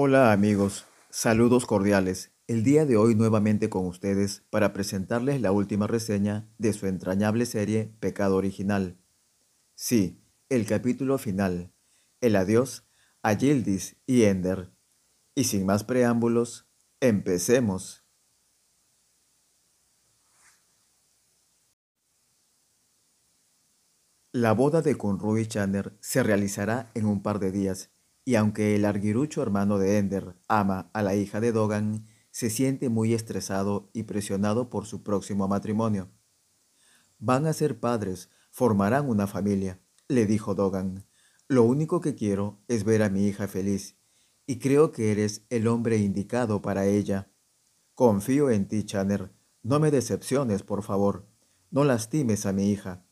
Hola amigos, saludos cordiales. El día de hoy nuevamente con ustedes para presentarles la última reseña de su entrañable serie Pecado Original. Sí, el capítulo final, el adiós a Gildis y Ender. Y sin más preámbulos, empecemos. La boda de Conroy y Chandler se realizará en un par de días y aunque el arguirucho hermano de Ender ama a la hija de Dogan, se siente muy estresado y presionado por su próximo matrimonio. Van a ser padres, formarán una familia, le dijo Dogan. Lo único que quiero es ver a mi hija feliz, y creo que eres el hombre indicado para ella. Confío en ti, Channer. No me decepciones, por favor. No lastimes a mi hija.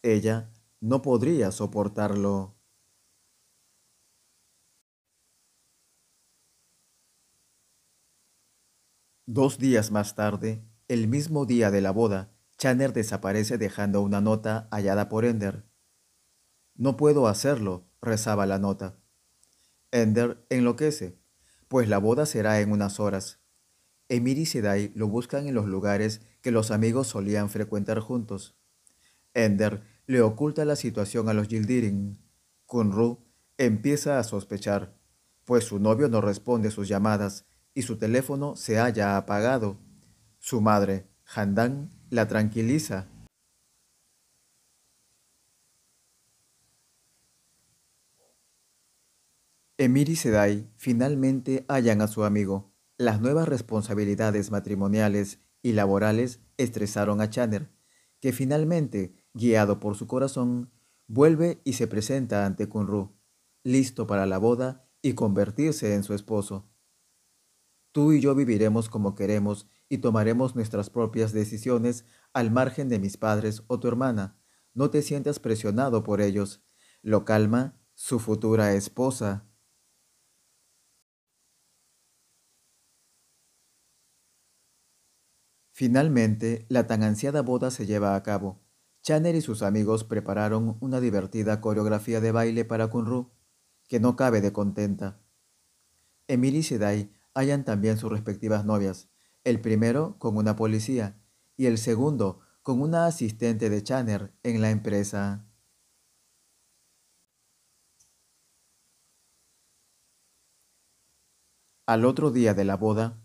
Ella no podría soportarlo. Dos días más tarde, el mismo día de la boda, Channer desaparece dejando una nota hallada por Ender. No puedo hacerlo, rezaba la nota. Ender enloquece, pues la boda será en unas horas. Emir y Sedai lo buscan en los lugares que los amigos solían frecuentar juntos. Ender le oculta la situación a los Gildirin. Kunru empieza a sospechar, pues su novio no responde sus llamadas y su teléfono se haya apagado. Su madre, Handan, la tranquiliza. Emir y Sedai finalmente hallan a su amigo. Las nuevas responsabilidades matrimoniales y laborales estresaron a Channer, que finalmente, guiado por su corazón, vuelve y se presenta ante Kunru, listo para la boda y convertirse en su esposo. Tú y yo viviremos como queremos y tomaremos nuestras propias decisiones al margen de mis padres o tu hermana. No te sientas presionado por ellos. Lo calma su futura esposa. Finalmente, la tan ansiada boda se lleva a cabo. Channer y sus amigos prepararon una divertida coreografía de baile para Kunru, que no cabe de contenta. Emily Sedai hayan también sus respectivas novias, el primero con una policía y el segundo con una asistente de Channer en la empresa. Al otro día de la boda,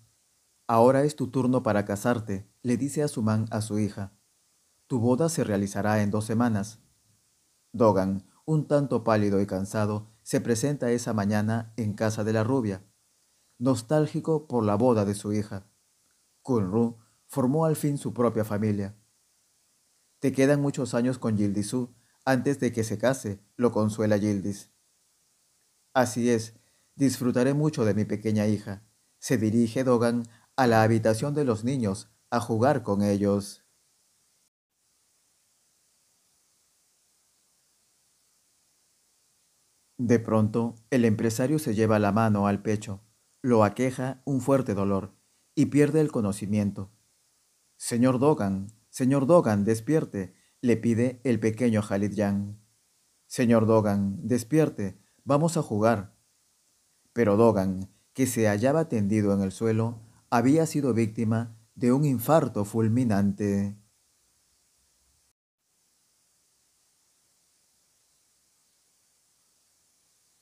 ahora es tu turno para casarte, le dice man a su hija. Tu boda se realizará en dos semanas. Dogan, un tanto pálido y cansado, se presenta esa mañana en casa de la rubia, nostálgico por la boda de su hija. Kunru formó al fin su propia familia. Te quedan muchos años con Yildizu antes de que se case, lo consuela Yildiz. Así es, disfrutaré mucho de mi pequeña hija. Se dirige Dogan a la habitación de los niños a jugar con ellos. De pronto, el empresario se lleva la mano al pecho. Lo aqueja un fuerte dolor y pierde el conocimiento. Señor Dogan, señor Dogan, despierte, le pide el pequeño Halidjan. Yang. Señor Dogan, despierte, vamos a jugar. Pero Dogan, que se hallaba tendido en el suelo, había sido víctima de un infarto fulminante.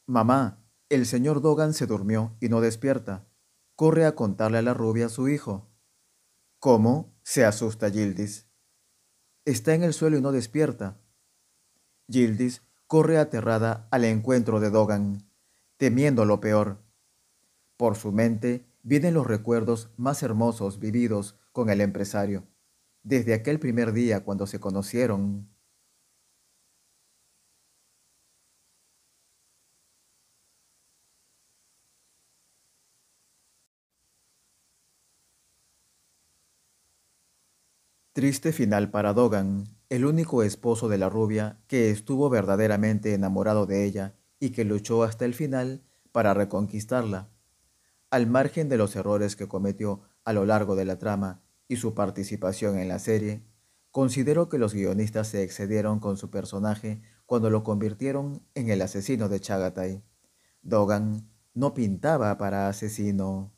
Mamá, el señor Dogan se durmió y no despierta. Corre a contarle a la rubia a su hijo. ¿Cómo? se asusta Gildis. Está en el suelo y no despierta. Gildis corre aterrada al encuentro de Dogan, temiendo lo peor. Por su mente vienen los recuerdos más hermosos vividos con el empresario, desde aquel primer día cuando se conocieron. Triste final para Dogan, el único esposo de la rubia que estuvo verdaderamente enamorado de ella y que luchó hasta el final para reconquistarla. Al margen de los errores que cometió a lo largo de la trama y su participación en la serie, considero que los guionistas se excedieron con su personaje cuando lo convirtieron en el asesino de Chagatai. Dogan no pintaba para asesino.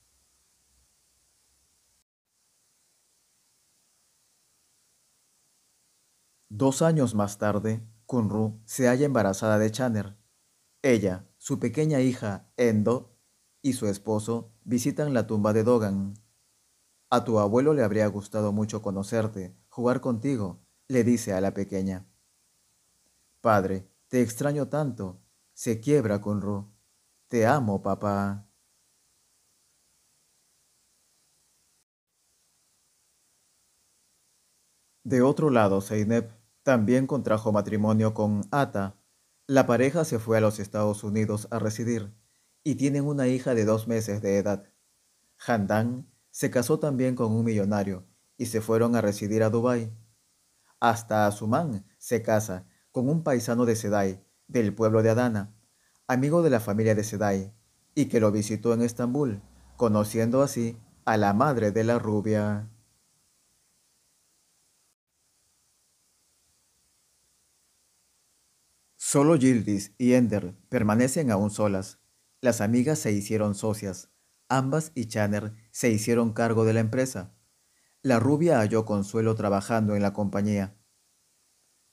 Dos años más tarde, Kunru se halla embarazada de Chaner. Ella, su pequeña hija Endo y su esposo visitan la tumba de Dogan. A tu abuelo le habría gustado mucho conocerte, jugar contigo, le dice a la pequeña. Padre, te extraño tanto. Se quiebra Kunru. Te amo, papá. De otro lado, Seinep. También contrajo matrimonio con Ata. La pareja se fue a los Estados Unidos a residir y tienen una hija de dos meses de edad. Handan se casó también con un millonario y se fueron a residir a Dubái. Hasta Asuman se casa con un paisano de Sedai, del pueblo de Adana, amigo de la familia de Sedai, y que lo visitó en Estambul, conociendo así a la madre de la rubia. Solo Gildis y Ender permanecen aún solas. Las amigas se hicieron socias. Ambas y Channer se hicieron cargo de la empresa. La rubia halló consuelo trabajando en la compañía.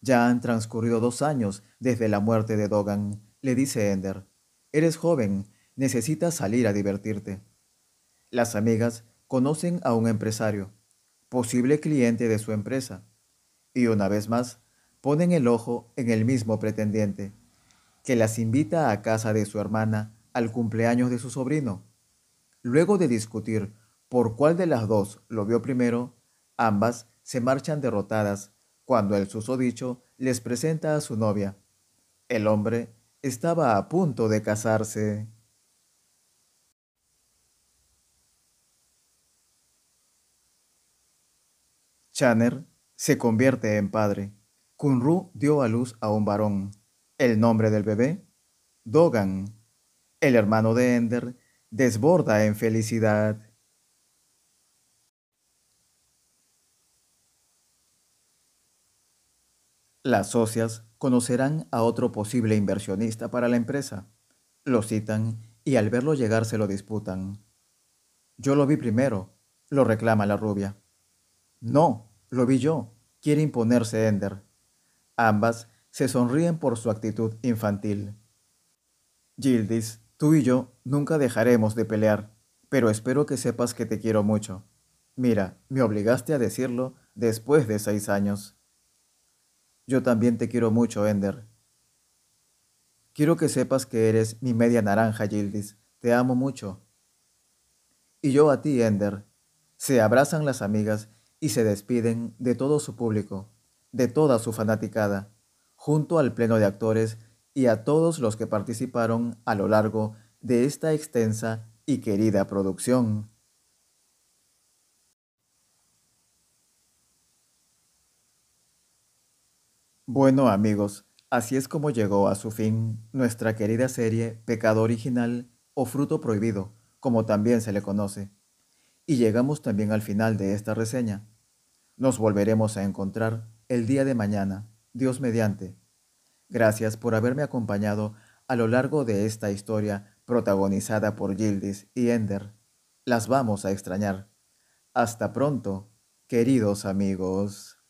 Ya han transcurrido dos años desde la muerte de Dogan, le dice Ender. Eres joven, necesitas salir a divertirte. Las amigas conocen a un empresario, posible cliente de su empresa. Y una vez más, ponen el ojo en el mismo pretendiente, que las invita a casa de su hermana al cumpleaños de su sobrino. Luego de discutir por cuál de las dos lo vio primero, ambas se marchan derrotadas cuando el susodicho les presenta a su novia. El hombre estaba a punto de casarse. Channer se convierte en padre. Kunru dio a luz a un varón. El nombre del bebé, Dogan. El hermano de Ender desborda en felicidad. Las socias conocerán a otro posible inversionista para la empresa. Lo citan y al verlo llegar se lo disputan. Yo lo vi primero, lo reclama la rubia. No, lo vi yo, quiere imponerse Ender. Ambas se sonríen por su actitud infantil. Gildis, tú y yo nunca dejaremos de pelear, pero espero que sepas que te quiero mucho. Mira, me obligaste a decirlo después de seis años. Yo también te quiero mucho, Ender. Quiero que sepas que eres mi media naranja, Gildis. Te amo mucho. Y yo a ti, Ender. Se abrazan las amigas y se despiden de todo su público de toda su fanaticada, junto al pleno de actores y a todos los que participaron a lo largo de esta extensa y querida producción. Bueno amigos, así es como llegó a su fin nuestra querida serie Pecado Original o Fruto Prohibido, como también se le conoce. Y llegamos también al final de esta reseña. Nos volveremos a encontrar el día de mañana, Dios mediante. Gracias por haberme acompañado a lo largo de esta historia protagonizada por Gildis y Ender. Las vamos a extrañar. Hasta pronto, queridos amigos.